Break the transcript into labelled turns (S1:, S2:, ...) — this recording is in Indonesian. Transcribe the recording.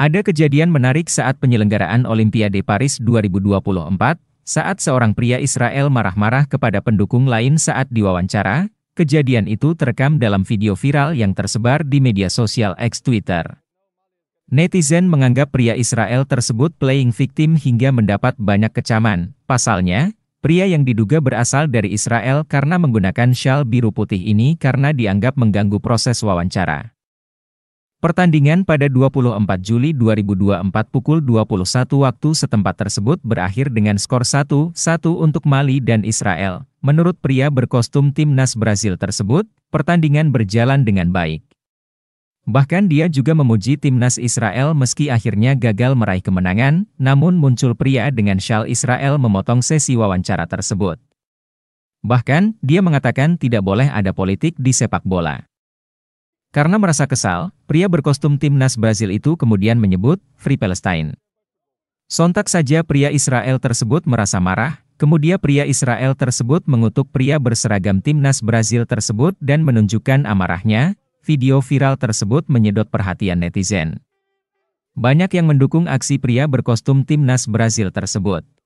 S1: Ada kejadian menarik saat penyelenggaraan Olimpiade Paris 2024, saat seorang pria Israel marah-marah kepada pendukung lain saat diwawancara, kejadian itu terekam dalam video viral yang tersebar di media sosial X Twitter. Netizen menganggap pria Israel tersebut playing victim hingga mendapat banyak kecaman. Pasalnya, pria yang diduga berasal dari Israel karena menggunakan shawl biru putih ini karena dianggap mengganggu proses wawancara. Pertandingan pada 24 Juli 2024 pukul 21 waktu setempat tersebut berakhir dengan skor 1-1 untuk Mali dan Israel. Menurut pria berkostum timnas Brazil tersebut, pertandingan berjalan dengan baik. Bahkan dia juga memuji timnas Israel meski akhirnya gagal meraih kemenangan, namun muncul pria dengan shawl Israel memotong sesi wawancara tersebut. Bahkan, dia mengatakan tidak boleh ada politik di sepak bola. Karena merasa kesal, pria berkostum timnas Brazil itu kemudian menyebut Free Palestine. Sontak saja pria Israel tersebut merasa marah, kemudian pria Israel tersebut mengutuk pria berseragam timnas Brazil tersebut dan menunjukkan amarahnya, video viral tersebut menyedot perhatian netizen. Banyak yang mendukung aksi pria berkostum timnas Brazil tersebut.